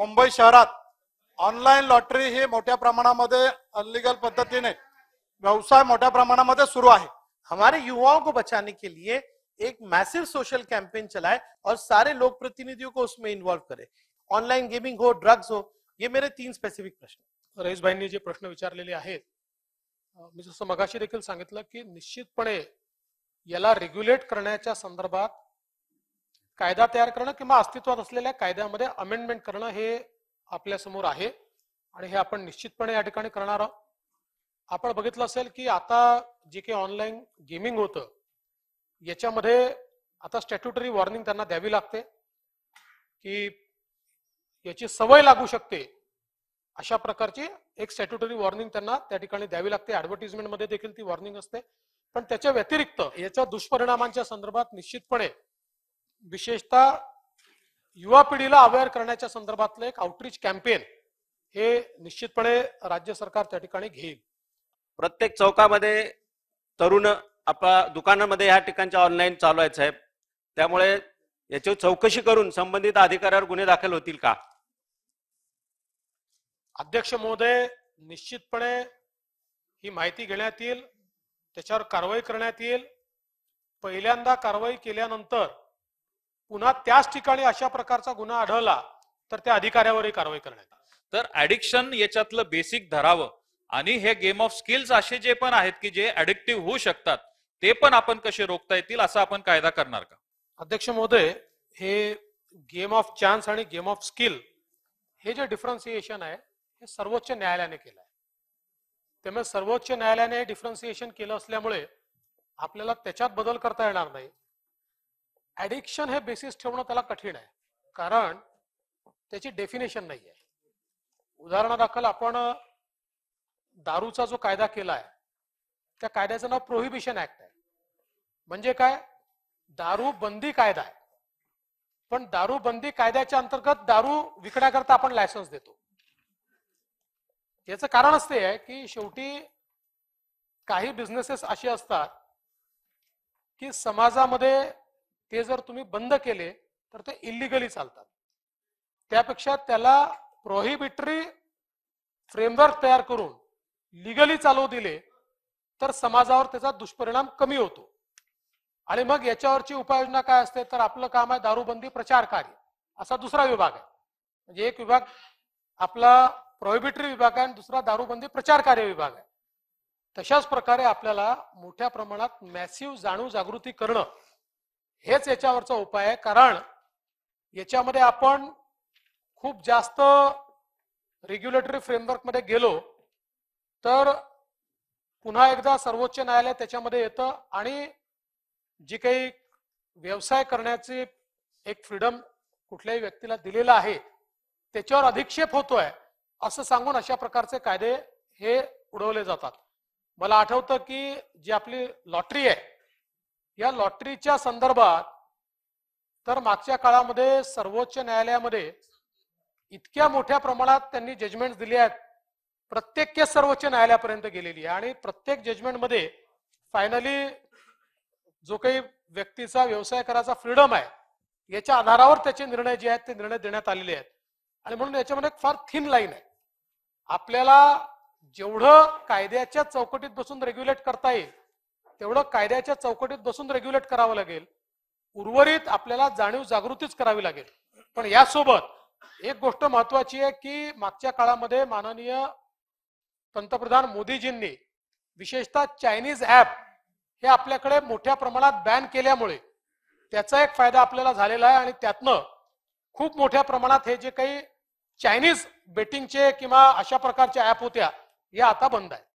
मुंबई शहर online lottery मोटा प्रमाण मध्य अनलिगल ने व्यवसाय प्रमाण मध्य सुरू है हमारे युवाओं को बचाने के लिए एक मैसिव सोशल कैंपेन चलाए और सारे लोक प्रतिनिधियों को उसमें इन्वॉल्व करे ऑनलाइन गेमिंग हो ड्रग्स हो ये मेरे तीन स्पेसिफिक प्रश्न रईस ने जे प्रश्न विचार आहेत मी मगाशी देखी संगित कि निश्चितपने रेग्युलेट करना संदर्भात कायदा तयार करणं किंवा अस्तित्वात असलेल्या कायद्यामध्ये अमेंडमेंट करणं हे आपल्या समोर आहे आणि हे आपण निश्चितपणे या ठिकाणी करणार आहोत आपण बघितलं असेल की आता जे काही ऑनलाईन गेमिंग होतं याच्यामध्ये आता स्टॅट्युटरी वॉर्निंग त्यांना द्यावी लागते की याची सवय लागू शकते अशा प्रकारची एक स्टॅट्युटरी वॉर्निंग त्यांना त्या ठिकाणी द्यावी लागते ऍडव्हर्टिजमेंटमध्ये देखील ती वॉर्निंग असते पण त्याच्या व्यतिरिक्त याच्या दुष्परिणामांच्या संदर्भात निश्चितपणे विशेषतः युवा पिढीला अवेअर करण्याच्या संदर्भातलं एक आउटरीच कॅम्पेन हे निश्चितपणे राज्य सरकार त्या ठिकाणी घेईल प्रत्येक चौकामध्ये तरुण आपल्या दुकानामध्ये ह्या ठिकाणच्या ऑनलाईन चालू आहेत साहेब त्यामुळे याची चौकशी करून संबंधित अधिकाऱ्यावर गुन्हे दाखल होतील का अध्यक्ष महोदय निश्चितपणे ही माहिती घेण्यात येईल त्याच्यावर कारवाई करण्यात येईल पहिल्यांदा कारवाई केल्यानंतर पुन्हा त्याच ठिकाणी अशा प्रकारचा गुन्हा आढळला तर त्या अधिकाऱ्यावरही कारवाई करण्यात तर ऍडिक्शन याच्यातलं बेसिक धरावं आणि हे गेम ऑफ स्किल्स असे जे पण आहेत की जे ऍडिक्टिव्ह होऊ शकतात ते पण आपण कसे रोखता येतील असं आपण कायदा करणार का अध्यक्ष महोदय हे गेम ऑफ चान्स आणि गेम ऑफ स्किल हे जे डिफरन्सिएशन आहे हे सर्वोच्च न्यायालयाने केलं आहे त्यामुळे सर्वोच्च न्यायालयाने हे डिफरन्सिएशन केलं असल्यामुळे आपल्याला त्याच्यात बदल करता येणार नाही ऍडिक्शन हे बेसिस ठेवणं त्याला कठीण आहे कारण त्याची डेफिनेशन नाही आहे उदाहरणादाखल आपण दारूचा जो कायदा केला आहे त्या कायद्याचं नाव प्रोहिबिशन ऍक्ट आहे म्हणजे काय दारू बंदी कायदा आहे पण दारू बंदी कायद्याच्या अंतर्गत दारू विकण्याकरता आपण लायसन्स देतो याचं कारण असते आहे की शेवटी काही बिझनेसेस असे असतात की समाजामध्ये ते जर तुम्ही बंद केले तर ते इलिगली चालतात त्यापेक्षा त्याला प्रोहिबिटरी फ्रेमवर्क तयार करून लिगली चालू दिले तर समाजावर त्याचा दुष्परिणाम कमी होतो आणि मग याच्यावरची उपाययोजना काय असते तर आपलं काम आहे दारूबंदी प्रचार कार्य असा दुसरा विभाग आहे म्हणजे एक विभाग आपला प्रोहिबिटरी विभाग आहे आणि दुसरा दारूबंदी प्रचार कार्य विभाग आहे तशाच प्रकारे आपल्याला मोठ्या प्रमाणात मॅसिव्ह जाणीव जागृती करणं हेच याच्यावरचा उपाय आहे कारण याच्यामध्ये आपण खूप जास्त रेग्युलेटरी फ्रेमवर्क मध्ये गेलो तर पुन्हा एकदा सर्वोच्च न्यायालय त्याच्यामध्ये येतं आणि जी काही व्यवसाय करण्याची एक फ्रीडम कुठल्याही व्यक्तीला दिलेला आहे त्याच्यावर अधिक्षेप होतोय असं सांगून अशा प्रकारचे कायदे हे उडवले जातात मला आठवतं की जी आपली लॉटरी आहे या लॉटरीच्या संदर्भात तर मागच्या काळामध्ये सर्वोच्च न्यायालयामध्ये इतक्या मोठ्या प्रमाणात त्यांनी जजमेंट दिली आहेत प्रत्येक केस सर्वोच्च न्यायालयापर्यंत गेलेली आहे आणि प्रत्येक जजमेंटमध्ये फायनली जो काही व्यक्तीचा व्यवसाय करायचा फ्रीडम आहे याच्या आधारावर त्याचे निर्णय जे आहेत ते निर्णय देण्यात आलेले आहेत आणि म्हणून याच्यामध्ये फार थिन लाईन आहे आपल्याला जेवढं कायद्याच्या चौकटीत बसून रेग्युलेट करता येईल तेवढं कायद्याच्या चौकटीत बसून रेग्युलेट करावं लागेल उर्वरित आपल्याला जाणीव जागृतीच करावी लागेल पण यासोबत एक गोष्ट महत्वाची आहे की मागच्या काळामध्ये माननीय पंतप्रधान मोदीजींनी विशेषतः चायनीज ऍप हे आपल्याकडे मोठ्या प्रमाणात बॅन केल्यामुळे त्याचा एक फायदा आपल्याला झालेला आहे आणि त्यातनं खूप मोठ्या प्रमाणात हे जे काही चायनीज बेटिंगचे किंवा अशा प्रकारच्या ऍप होत्या या आता बंद आहेत